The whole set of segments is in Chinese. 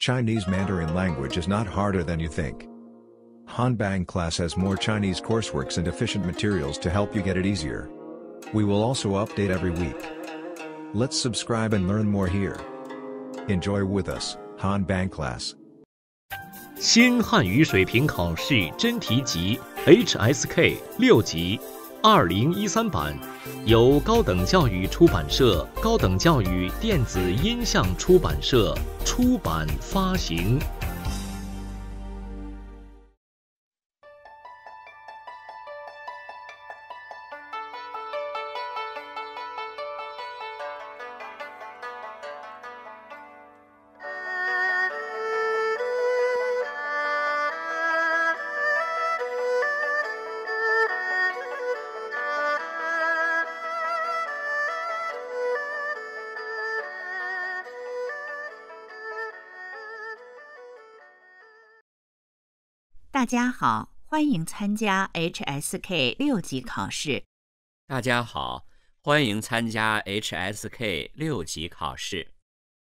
Chinese Mandarin language is not harder than you think. Hanbang class has more Chinese courseworks and efficient materials to help you get it easier. We will also update every week. Let's subscribe and learn more here. Enjoy with us, Hanbang class. 新汉语水平考试真题集 HSK 六级。二零一三版，由高等教育出版社、高等教育电子音像出版社出版发行。大家好，欢迎参加 HSK 六级考试。大家好，欢迎参加 HSK 六级考试。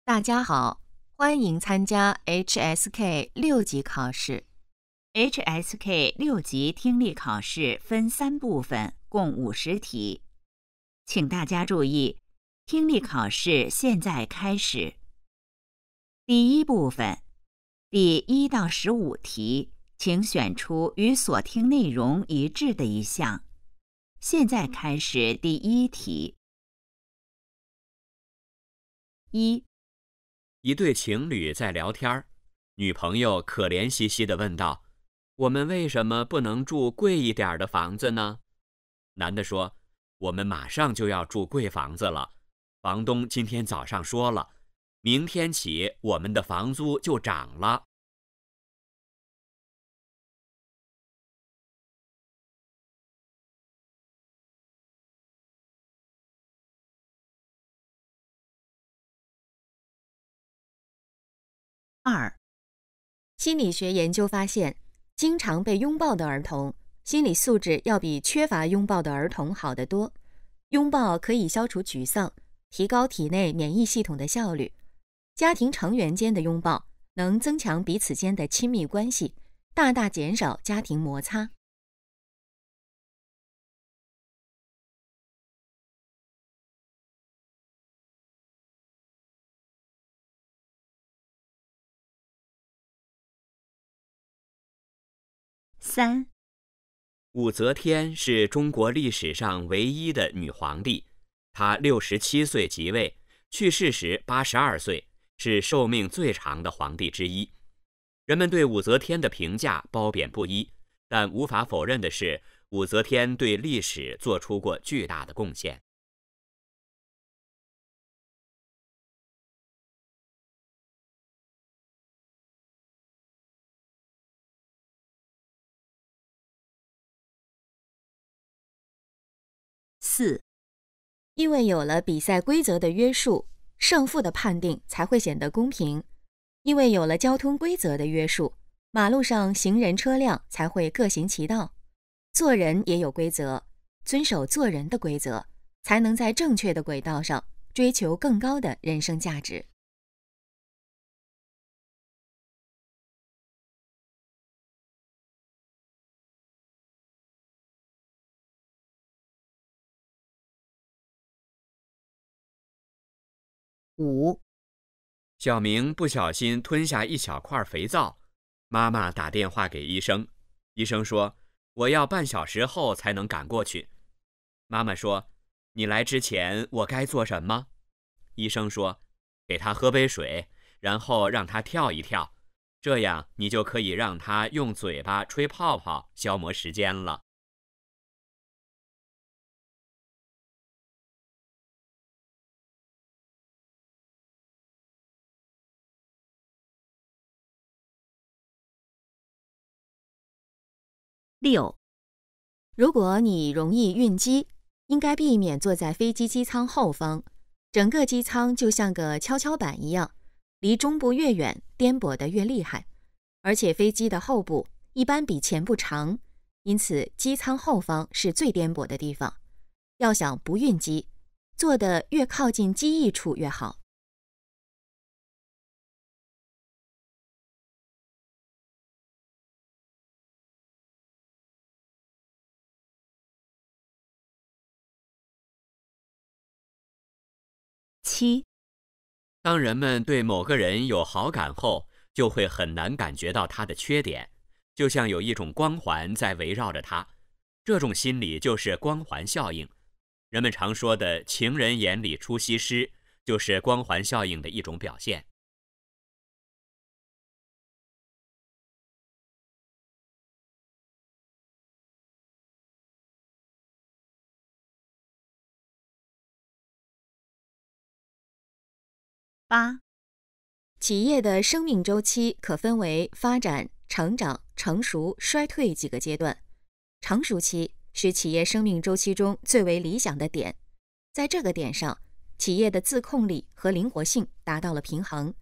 大家好，欢迎参加 HSK 六级考试。HSK 六级听力考试分三部分，共五十题，请大家注意，听力考试现在开始。第一部分，第一到十五题。请选出与所听内容一致的一项。现在开始第一题。一，一对情侣在聊天女朋友可怜兮兮的问道：“我们为什么不能住贵一点的房子呢？”男的说：“我们马上就要住贵房子了，房东今天早上说了，明天起我们的房租就涨了。”二，心理学研究发现，经常被拥抱的儿童心理素质要比缺乏拥抱的儿童好得多。拥抱可以消除沮丧，提高体内免疫系统的效率。家庭成员间的拥抱能增强彼此间的亲密关系，大大减少家庭摩擦。三，武则天是中国历史上唯一的女皇帝。她六十七岁即位，去世时八十二岁，是寿命最长的皇帝之一。人们对武则天的评价褒贬不一，但无法否认的是，武则天对历史做出过巨大的贡献。因为有了比赛规则的约束，胜负的判定才会显得公平；因为有了交通规则的约束，马路上行人车辆才会各行其道。做人也有规则，遵守做人的规则，才能在正确的轨道上追求更高的人生价值。五，小明不小心吞下一小块肥皂，妈妈打电话给医生。医生说：“我要半小时后才能赶过去。”妈妈说：“你来之前我该做什么？”医生说：“给他喝杯水，然后让他跳一跳，这样你就可以让他用嘴巴吹泡泡消磨时间了。”六，如果你容易晕机，应该避免坐在飞机机舱后方。整个机舱就像个跷跷板一样，离中部越远，颠簸的越厉害。而且飞机的后部一般比前部长，因此机舱后方是最颠簸的地方。要想不晕机，坐的越靠近机翼处越好。七，当人们对某个人有好感后，就会很难感觉到他的缺点，就像有一种光环在围绕着他。这种心理就是光环效应。人们常说的“情人眼里出西施”就是光环效应的一种表现。八企业的生命周期可分为发展、成长、成熟、衰退几个阶段。成熟期是企业生命周期中最为理想的点，在这个点上，企业的自控力和灵活性达到了平衡。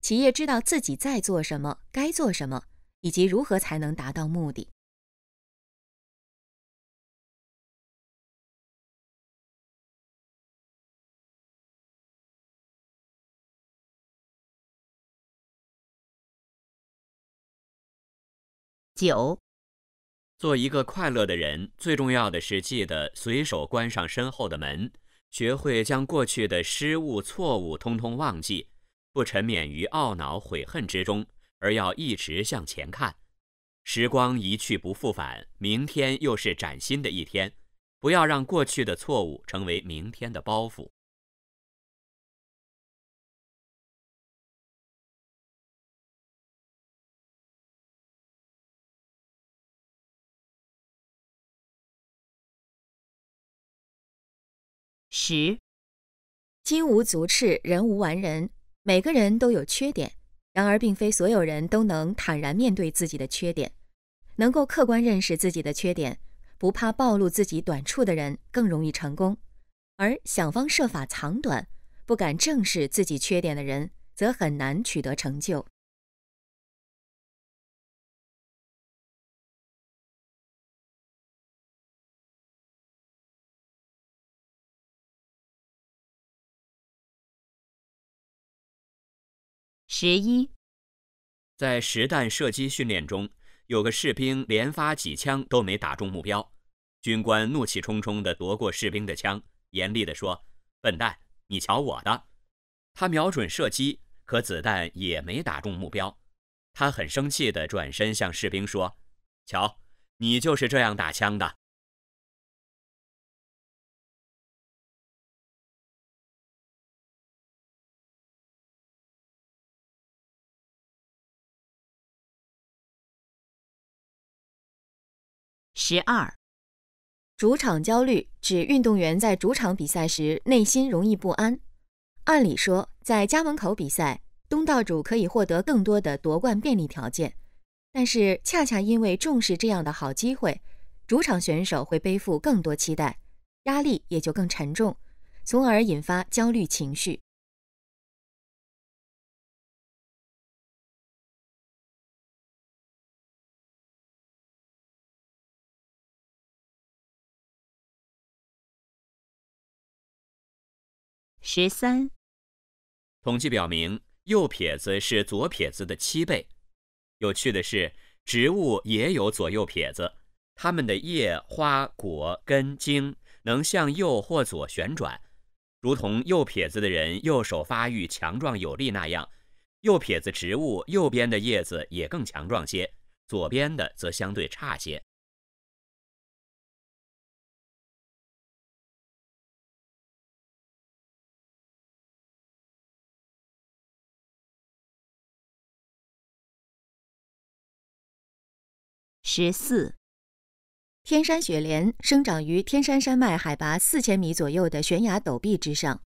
企业知道自己在做什么，该做什么，以及如何才能达到目的。九，做一个快乐的人，最重要的是记得随手关上身后的门，学会将过去的失误、错误通通忘记，不沉湎于懊恼、悔恨之中，而要一直向前看。时光一去不复返，明天又是崭新的一天，不要让过去的错误成为明天的包袱。十，金无足赤，人无完人。每个人都有缺点，然而并非所有人都能坦然面对自己的缺点。能够客观认识自己的缺点，不怕暴露自己短处的人，更容易成功；而想方设法藏短，不敢正视自己缺点的人，则很难取得成就。十一，在实弹射击训练中，有个士兵连发几枪都没打中目标，军官怒气冲冲地夺过士兵的枪，严厉地说：“笨蛋，你瞧我的！”他瞄准射击，可子弹也没打中目标。他很生气地转身向士兵说：“瞧，你就是这样打枪的。”十二，主场焦虑指运动员在主场比赛时内心容易不安。按理说，在家门口比赛，东道主可以获得更多的夺冠便利条件，但是恰恰因为重视这样的好机会，主场选手会背负更多期待，压力也就更沉重，从而引发焦虑情绪。十三，统计表明，右撇子是左撇子的七倍。有趣的是，植物也有左右撇子，它们的叶、花、果、根、茎能向右或左旋转，如同右撇子的人右手发育强壮有力那样，右撇子植物右边的叶子也更强壮些，左边的则相对差些。十四，天山雪莲生长于天山山脉海拔四千米左右的悬崖陡壁之上，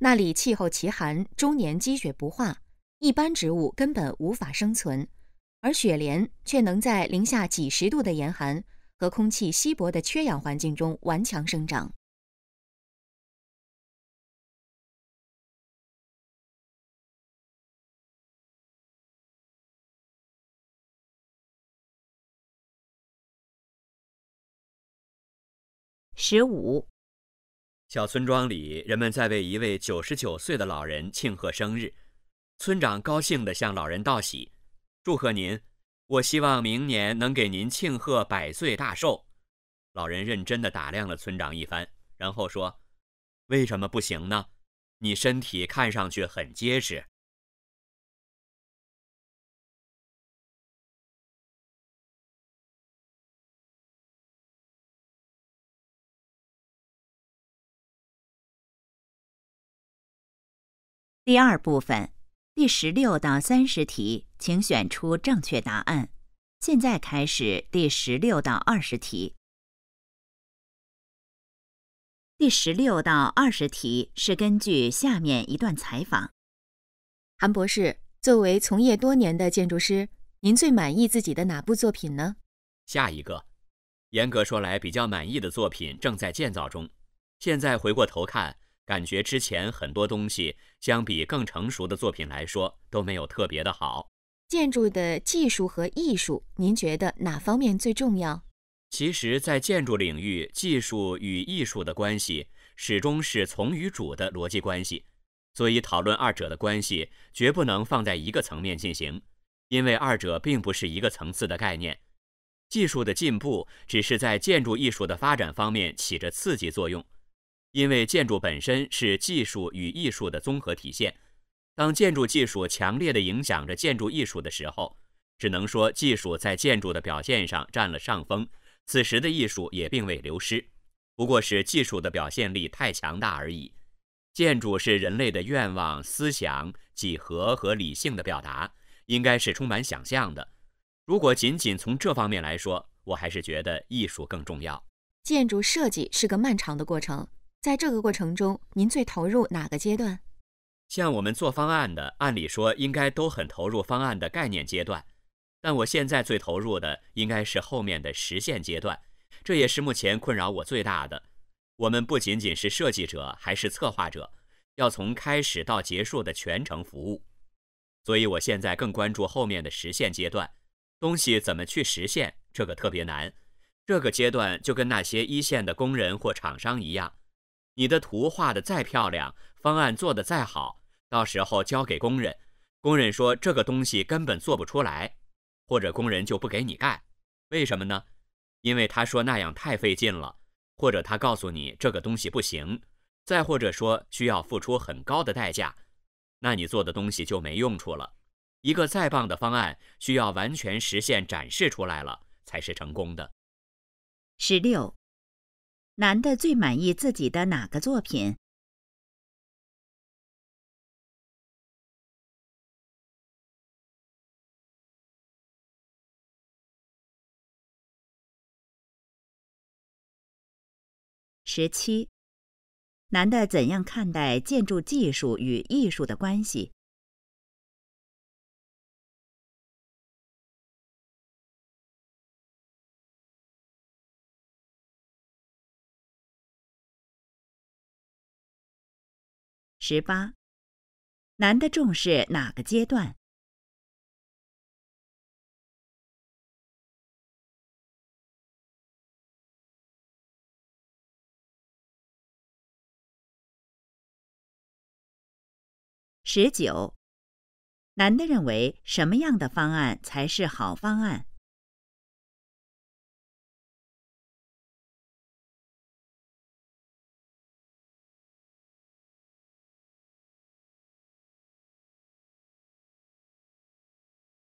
那里气候奇寒，终年积雪不化，一般植物根本无法生存，而雪莲却能在零下几十度的严寒和空气稀薄的缺氧环境中顽强生长。十五，小村庄里，人们在为一位九十九岁的老人庆贺生日。村长高兴地向老人道喜：“祝贺您！我希望明年能给您庆贺百岁大寿。”老人认真地打量了村长一番，然后说：“为什么不行呢？你身体看上去很结实。”第二部分，第十六到三十题，请选出正确答案。现在开始第十六到二十题。第十六到二十题是根据下面一段采访：韩博士作为从业多年的建筑师，您最满意自己的哪部作品呢？下一个，严格说来比较满意的作品正在建造中。现在回过头看。感觉之前很多东西相比更成熟的作品来说都没有特别的好。建筑的技术和艺术，您觉得哪方面最重要？其实，在建筑领域，技术与艺术的关系始终是从与主的逻辑关系，所以讨论二者的关系绝不能放在一个层面进行，因为二者并不是一个层次的概念。技术的进步只是在建筑艺术的发展方面起着刺激作用。因为建筑本身是技术与艺术的综合体现，当建筑技术强烈地影响着建筑艺术的时候，只能说技术在建筑的表现上占了上风，此时的艺术也并未流失，不过是技术的表现力太强大而已。建筑是人类的愿望、思想、几何和理性的表达，应该是充满想象的。如果仅仅从这方面来说，我还是觉得艺术更重要。建筑设计是个漫长的过程。在这个过程中，您最投入哪个阶段？像我们做方案的，按理说应该都很投入方案的概念阶段，但我现在最投入的应该是后面的实现阶段，这也是目前困扰我最大的。我们不仅仅是设计者，还是策划者，要从开始到结束的全程服务，所以我现在更关注后面的实现阶段，东西怎么去实现，这个特别难。这个阶段就跟那些一线的工人或厂商一样。你的图画得再漂亮，方案做得再好，到时候交给工人，工人说这个东西根本做不出来，或者工人就不给你干，为什么呢？因为他说那样太费劲了，或者他告诉你这个东西不行，再或者说需要付出很高的代价，那你做的东西就没用处了。一个再棒的方案，需要完全实现展示出来了，才是成功的。十六。男的最满意自己的哪个作品？十七，男的怎样看待建筑技术与艺术的关系？十八，男的重视哪个阶段？十九，男的认为什么样的方案才是好方案？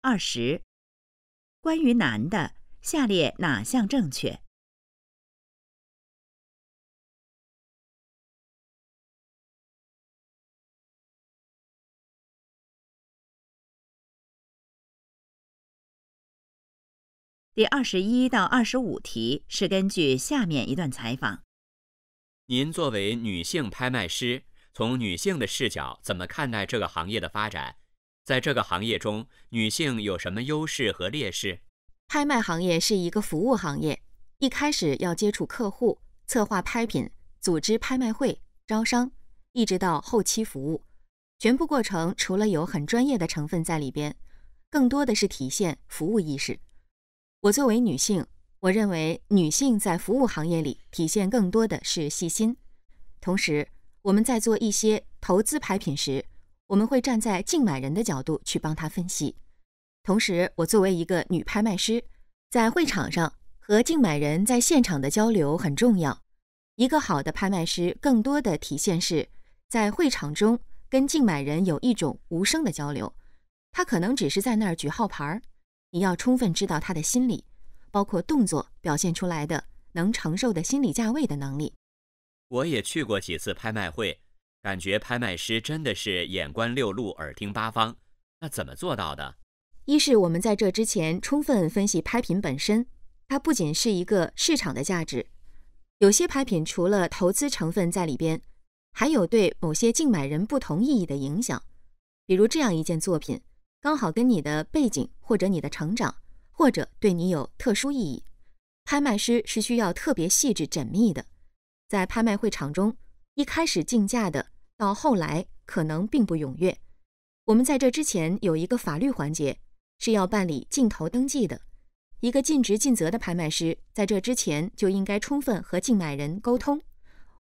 二十，关于男的，下列哪项正确？第二十一到二十五题是根据下面一段采访：您作为女性拍卖师，从女性的视角，怎么看待这个行业的发展？在这个行业中，女性有什么优势和劣势？拍卖行业是一个服务行业，一开始要接触客户，策划拍品，组织拍卖会，招商，一直到后期服务，全部过程除了有很专业的成分在里边，更多的是体现服务意识。我作为女性，我认为女性在服务行业里体现更多的是细心。同时，我们在做一些投资拍品时，我们会站在竞买人的角度去帮他分析，同时，我作为一个女拍卖师，在会场上和竞买人在现场的交流很重要。一个好的拍卖师，更多的体现是在会场中跟竞买人有一种无声的交流。他可能只是在那儿举号牌儿，你要充分知道他的心理，包括动作表现出来的能承受的心理价位的能力。我也去过几次拍卖会。感觉拍卖师真的是眼观六路，耳听八方，那怎么做到的？一是我们在这之前充分分析拍品本身，它不仅是一个市场的价值，有些拍品除了投资成分在里边，还有对某些竞买人不同意义的影响。比如这样一件作品，刚好跟你的背景或者你的成长，或者对你有特殊意义，拍卖师是需要特别细致缜密的，在拍卖会场中。一开始竞价的，到后来可能并不踊跃。我们在这之前有一个法律环节是要办理竞投登记的。一个尽职尽责的拍卖师在这之前就应该充分和竞买人沟通。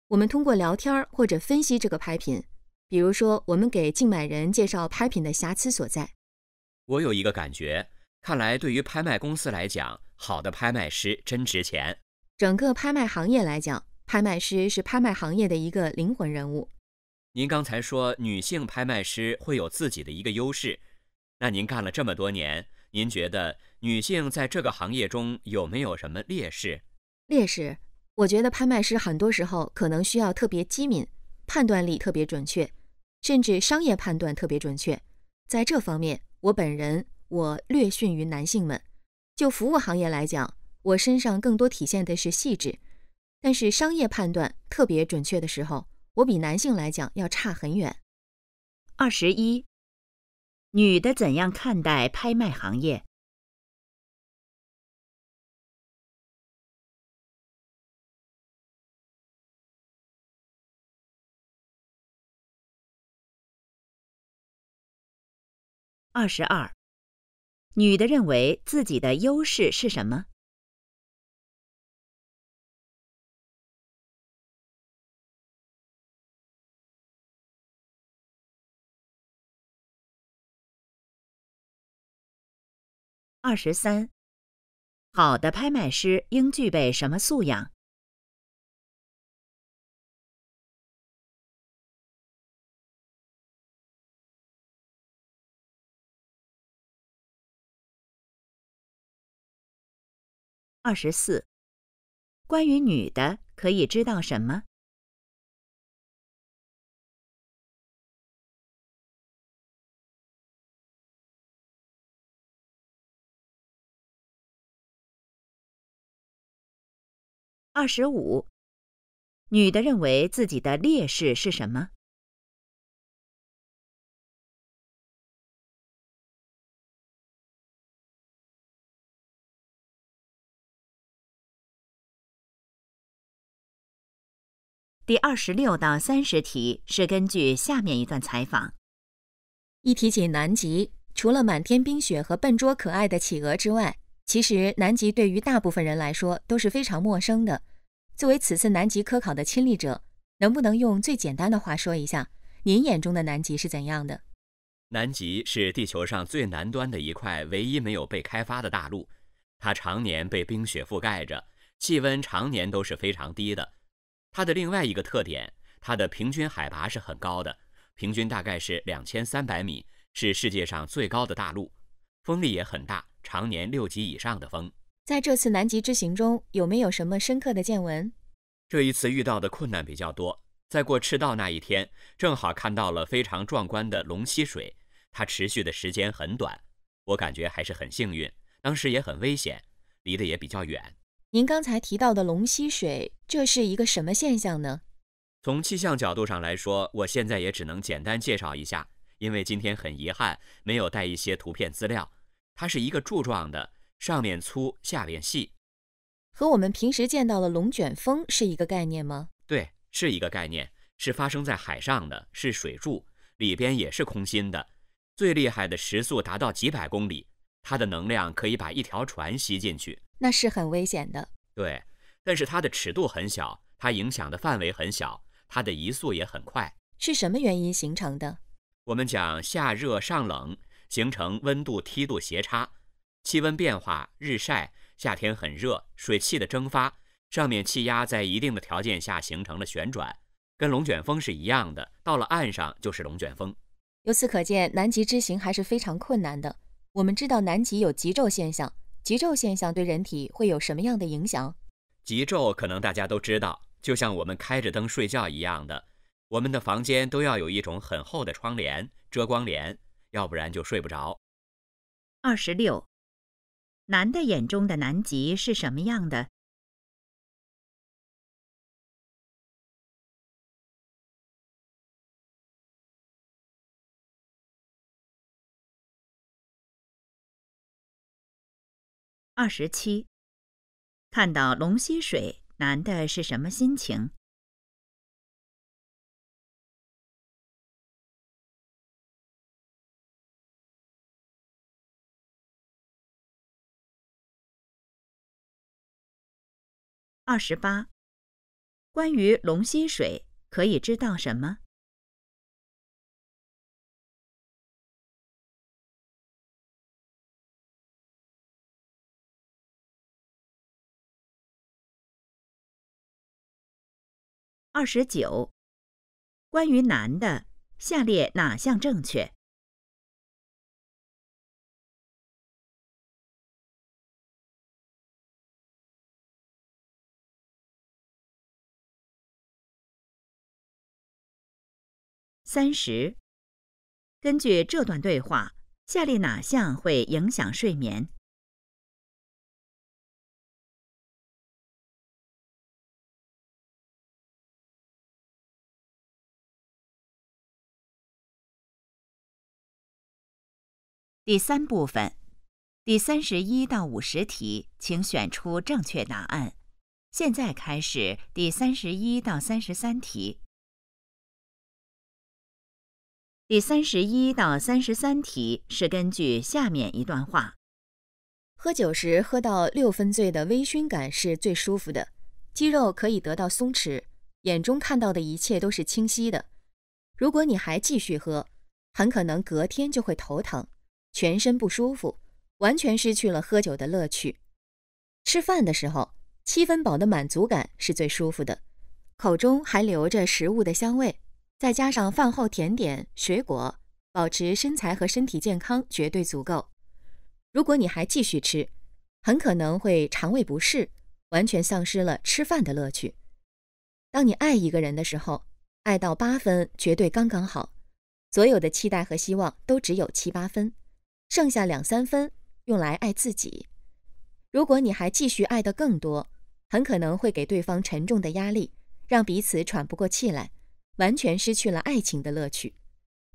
我们通过聊天或者分析这个拍品，比如说我们给竞买人介绍拍品的瑕疵所在。我有一个感觉，看来对于拍卖公司来讲，好的拍卖师真值钱。整个拍卖行业来讲。拍卖师是拍卖行业的一个灵魂人物。您刚才说女性拍卖师会有自己的一个优势，那您干了这么多年，您觉得女性在这个行业中有没有什么劣势？劣势，我觉得拍卖师很多时候可能需要特别机敏，判断力特别准确，甚至商业判断特别准确。在这方面，我本人我略逊于男性们。就服务行业来讲，我身上更多体现的是细致。但是商业判断特别准确的时候，我比男性来讲要差很远。二十一，女的怎样看待拍卖行业？二十二，女的认为自己的优势是什么？二十三，好的拍卖师应具备什么素养？二十四，关于女的可以知道什么？二十五，女的认为自己的劣势是什么？第二十六到三十题是根据下面一段采访：一提起南极，除了满天冰雪和笨拙可爱的企鹅之外，其实，南极对于大部分人来说都是非常陌生的。作为此次南极科考的亲历者，能不能用最简单的话说一下您眼中的南极是怎样的？南极是地球上最南端的一块唯一没有被开发的大陆，它常年被冰雪覆盖着，气温常年都是非常低的。它的另外一个特点，它的平均海拔是很高的，平均大概是两千三百米，是世界上最高的大陆，风力也很大。常年六级以上的风，在这次南极之行中有没有什么深刻的见闻？这一次遇到的困难比较多。在过赤道那一天，正好看到了非常壮观的龙吸水，它持续的时间很短，我感觉还是很幸运。当时也很危险，离得也比较远。您刚才提到的龙吸水，这是一个什么现象呢？从气象角度上来说，我现在也只能简单介绍一下，因为今天很遗憾没有带一些图片资料。它是一个柱状的，上面粗，下面细，和我们平时见到的龙卷风是一个概念吗？对，是一个概念，是发生在海上的是水柱，里边也是空心的，最厉害的时速达到几百公里，它的能量可以把一条船吸进去，那是很危险的。对，但是它的尺度很小，它影响的范围很小，它的移速也很快。是什么原因形成的？我们讲下热上冷。形成温度梯度斜差，气温变化，日晒，夏天很热，水汽的蒸发，上面气压在一定的条件下形成了旋转，跟龙卷风是一样的。到了岸上就是龙卷风。由此可见，南极之行还是非常困难的。我们知道南极有极昼现象，极昼现象对人体会有什么样的影响？极昼可能大家都知道，就像我们开着灯睡觉一样的，我们的房间都要有一种很厚的窗帘遮光帘。要不然就睡不着。二十六，男的眼中的南极是什么样的？二十七，看到龙吸水，男的是什么心情？二十八，关于龙吸水，可以知道什么？二十九，关于男的，下列哪项正确？三十，根据这段对话，下列哪项会影响睡眠？第三部分，第三十一到五十题，请选出正确答案。现在开始第三十一到三十三题。第三十一到三十三题是根据下面一段话：喝酒时喝到六分醉的微醺感是最舒服的，肌肉可以得到松弛，眼中看到的一切都是清晰的。如果你还继续喝，很可能隔天就会头疼、全身不舒服，完全失去了喝酒的乐趣。吃饭的时候，七分饱的满足感是最舒服的，口中还留着食物的香味。再加上饭后甜点水果，保持身材和身体健康绝对足够。如果你还继续吃，很可能会肠胃不适，完全丧失了吃饭的乐趣。当你爱一个人的时候，爱到八分绝对刚刚好，所有的期待和希望都只有七八分，剩下两三分用来爱自己。如果你还继续爱的更多，很可能会给对方沉重的压力，让彼此喘不过气来。完全失去了爱情的乐趣，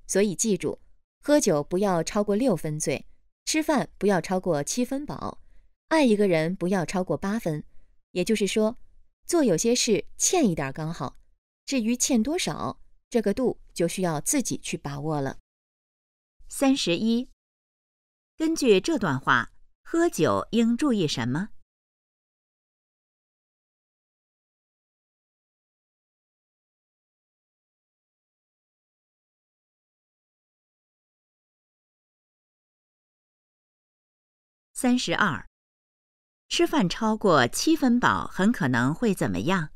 所以记住，喝酒不要超过六分醉，吃饭不要超过七分饱，爱一个人不要超过八分。也就是说，做有些事欠一点刚好，至于欠多少，这个度就需要自己去把握了。三十一，根据这段话，喝酒应注意什么？三十二，吃饭超过七分饱很可能会怎么样？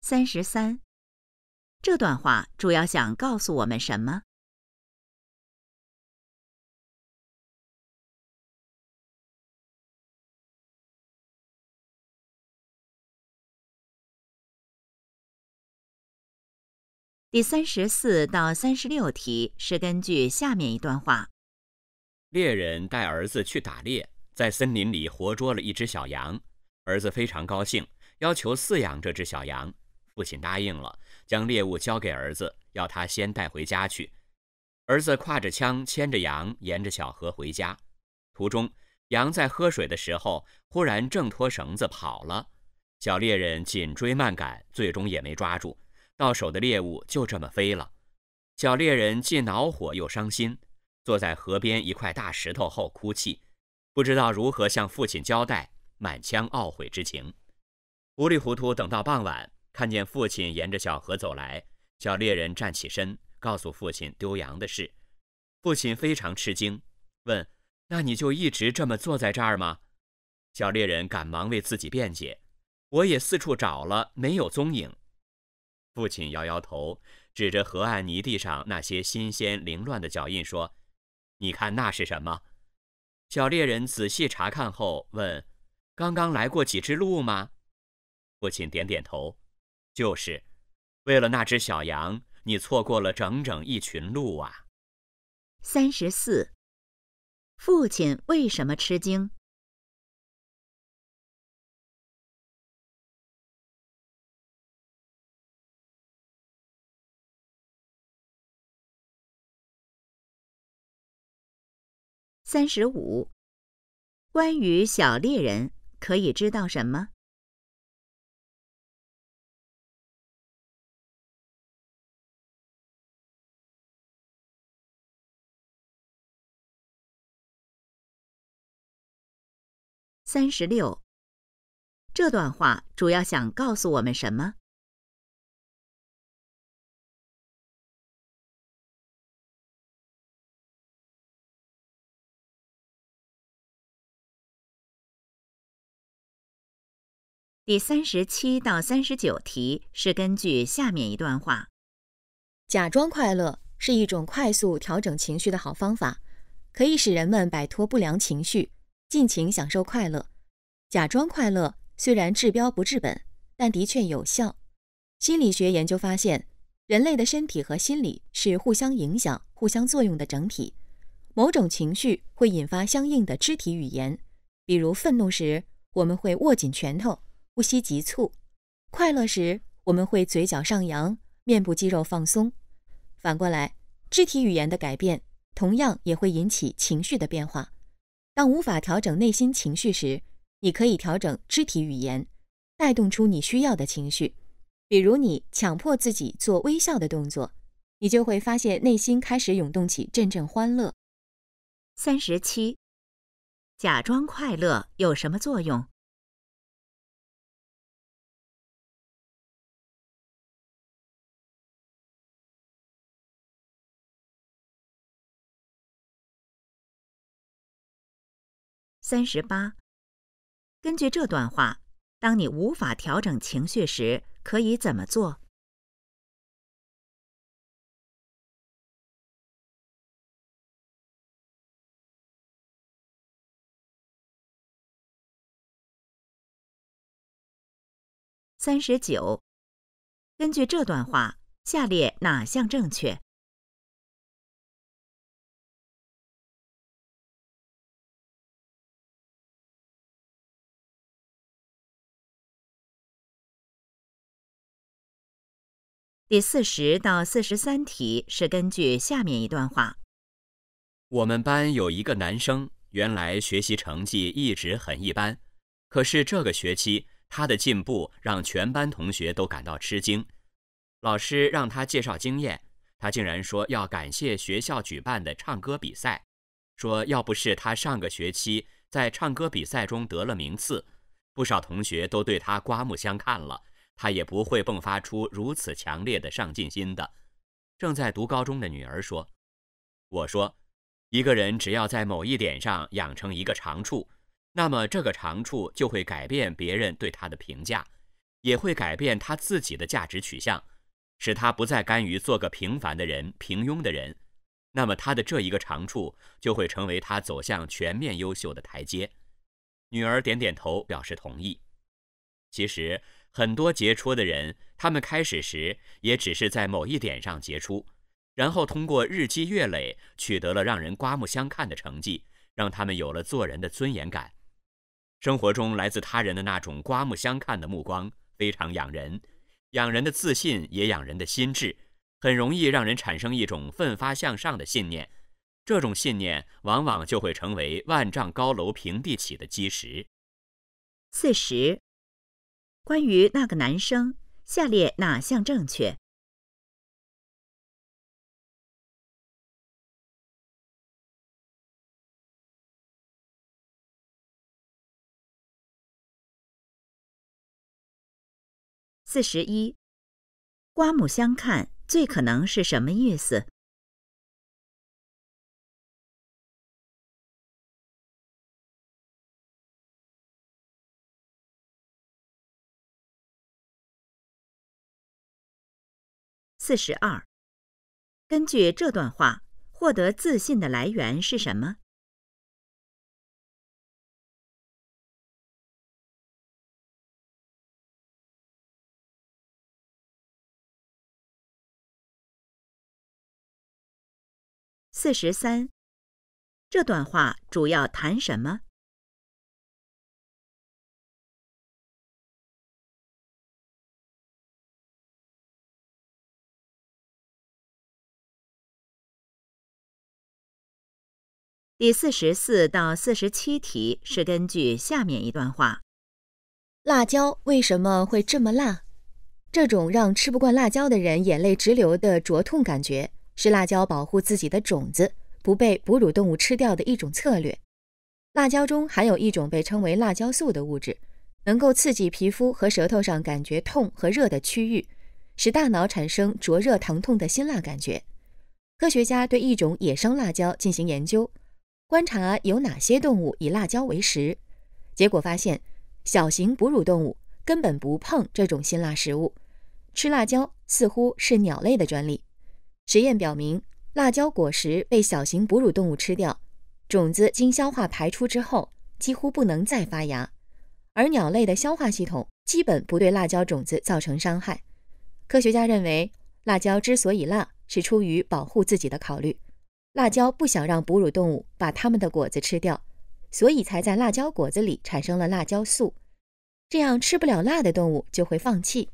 三十三，这段话主要想告诉我们什么？第三十四到三十六题是根据下面一段话：猎人带儿子去打猎，在森林里活捉了一只小羊，儿子非常高兴，要求饲养这只小羊。父亲答应了，将猎物交给儿子，要他先带回家去。儿子挎着枪，牵着羊，沿着小河回家。途中，羊在喝水的时候，忽然挣脱绳子跑了。小猎人紧追慢赶，最终也没抓住。到手的猎物就这么飞了，小猎人既恼火又伤心，坐在河边一块大石头后哭泣，不知道如何向父亲交代，满腔懊悔之情。糊里糊涂等到傍晚，看见父亲沿着小河走来，小猎人站起身，告诉父亲丢羊的事。父亲非常吃惊，问：“那你就一直这么坐在这儿吗？”小猎人赶忙为自己辩解：“我也四处找了，没有踪影。”父亲摇摇头，指着河岸泥地上那些新鲜凌乱的脚印说：“你看那是什么？”小猎人仔细查看后问：“刚刚来过几只鹿吗？”父亲点点头：“就是，为了那只小羊，你错过了整整一群鹿啊。”三十四。父亲为什么吃惊？三十五，关于小猎人可以知道什么？三十六，这段话主要想告诉我们什么？第三十七到三十九题是根据下面一段话：假装快乐是一种快速调整情绪的好方法，可以使人们摆脱不良情绪，尽情享受快乐。假装快乐虽然治标不治本，但的确有效。心理学研究发现，人类的身体和心理是互相影响、互相作用的整体。某种情绪会引发相应的肢体语言，比如愤怒时，我们会握紧拳头。呼吸急促，快乐时我们会嘴角上扬，面部肌肉放松。反过来，肢体语言的改变同样也会引起情绪的变化。当无法调整内心情绪时，你可以调整肢体语言，带动出你需要的情绪。比如，你强迫自己做微笑的动作，你就会发现内心开始涌动起阵阵欢乐。三十七，假装快乐有什么作用？三十八。根据这段话，当你无法调整情绪时，可以怎么做？三十九。根据这段话，下列哪项正确？第四十到四十三题是根据下面一段话：我们班有一个男生，原来学习成绩一直很一般，可是这个学期他的进步让全班同学都感到吃惊。老师让他介绍经验，他竟然说要感谢学校举办的唱歌比赛，说要不是他上个学期在唱歌比赛中得了名次，不少同学都对他刮目相看了。他也不会迸发出如此强烈的上进心的。正在读高中的女儿说：“我说，一个人只要在某一点上养成一个长处，那么这个长处就会改变别人对他的评价，也会改变他自己的价值取向，使他不再甘于做个平凡的人、平庸的人。那么他的这一个长处就会成为他走向全面优秀的台阶。”女儿点点头表示同意。其实。很多杰出的人，他们开始时也只是在某一点上杰出，然后通过日积月累，取得了让人刮目相看的成绩，让他们有了做人的尊严感。生活中来自他人的那种刮目相看的目光，非常养人，养人的自信也养人的心智，很容易让人产生一种奋发向上的信念，这种信念往往就会成为万丈高楼平地起的基石。四十。关于那个男生，下列哪项正确？四十一，刮目相看最可能是什么意思？四十二，根据这段话，获得自信的来源是什么？四十三，这段话主要谈什么？第四十四到四十七题是根据下面一段话：辣椒为什么会这么辣？这种让吃不惯辣椒的人眼泪直流的灼痛感觉，是辣椒保护自己的种子不被哺乳动物吃掉的一种策略。辣椒中含有一种被称为辣椒素的物质，能够刺激皮肤和舌头上感觉痛和热的区域，使大脑产生灼热、疼痛的辛辣感觉。科学家对一种野生辣椒进行研究。观察有哪些动物以辣椒为食，结果发现，小型哺乳动物根本不碰这种辛辣食物。吃辣椒似乎是鸟类的专利。实验表明，辣椒果实被小型哺乳动物吃掉，种子经消化排出之后，几乎不能再发芽。而鸟类的消化系统基本不对辣椒种子造成伤害。科学家认为，辣椒之所以辣，是出于保护自己的考虑。辣椒不想让哺乳动物把它们的果子吃掉，所以才在辣椒果子里产生了辣椒素。这样吃不了辣的动物就会放弃，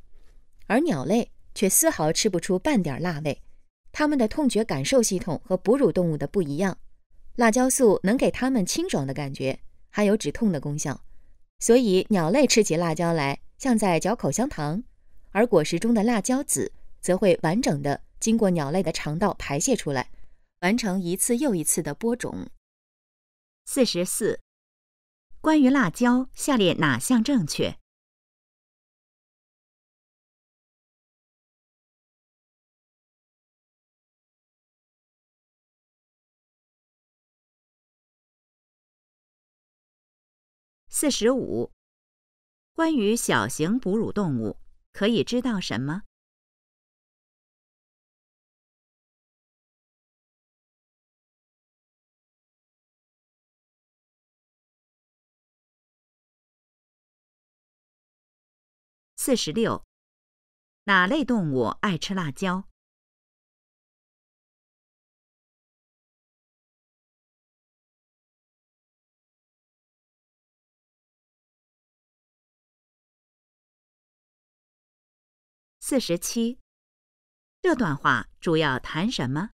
而鸟类却丝毫吃不出半点辣味。它们的痛觉感受系统和哺乳动物的不一样，辣椒素能给它们清爽的感觉，还有止痛的功效。所以鸟类吃起辣椒来像在嚼口香糖，而果实中的辣椒籽则会完整的经过鸟类的肠道排泄出来。完成一次又一次的播种。四十四，关于辣椒，下列哪项正确？四十五，关于小型哺乳动物，可以知道什么？四十六，哪类动物爱吃辣椒？四十七，这段话主要谈什么？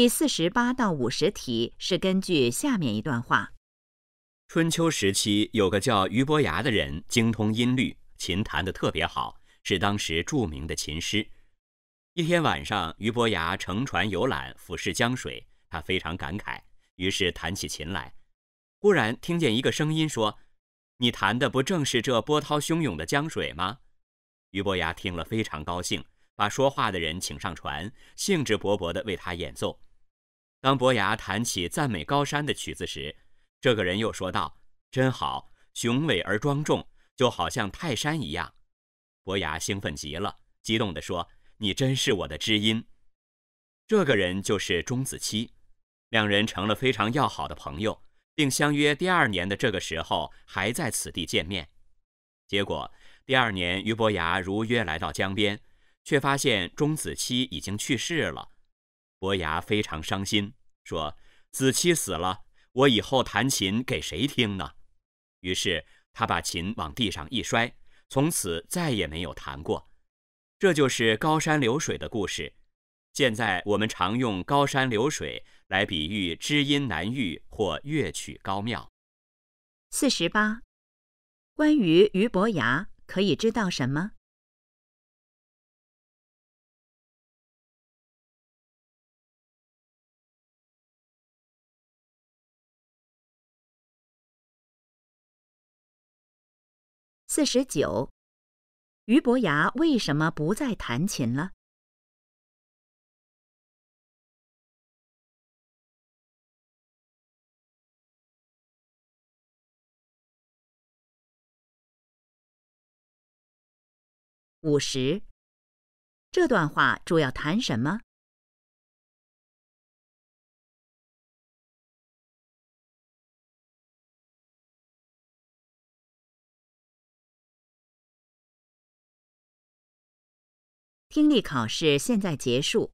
第四十八到五十题是根据下面一段话：春秋时期，有个叫俞伯牙的人，精通音律，琴弹得特别好，是当时著名的琴师。一天晚上，俞伯牙乘船游览，俯视江水，他非常感慨，于是弹起琴来。忽然听见一个声音说：“你弹的不正是这波涛汹涌的江水吗？”俞伯牙听了非常高兴，把说话的人请上船，兴致勃勃地为他演奏。当伯牙弹起赞美高山的曲子时，这个人又说道：“真好，雄伟而庄重，就好像泰山一样。”伯牙兴奋极了，激动地说：“你真是我的知音。”这个人就是钟子期，两人成了非常要好的朋友，并相约第二年的这个时候还在此地见面。结果第二年，俞伯牙如约来到江边，却发现钟子期已经去世了。伯牙非常伤心，说：“子期死了，我以后弹琴给谁听呢？”于是他把琴往地上一摔，从此再也没有弹过。这就是《高山流水》的故事。现在我们常用“高山流水”来比喻知音难遇或乐曲高妙。四十八，关于俞伯牙，可以知道什么？四十九，俞伯牙为什么不再弹琴了？五十，这段话主要谈什么？听力考试现在结束。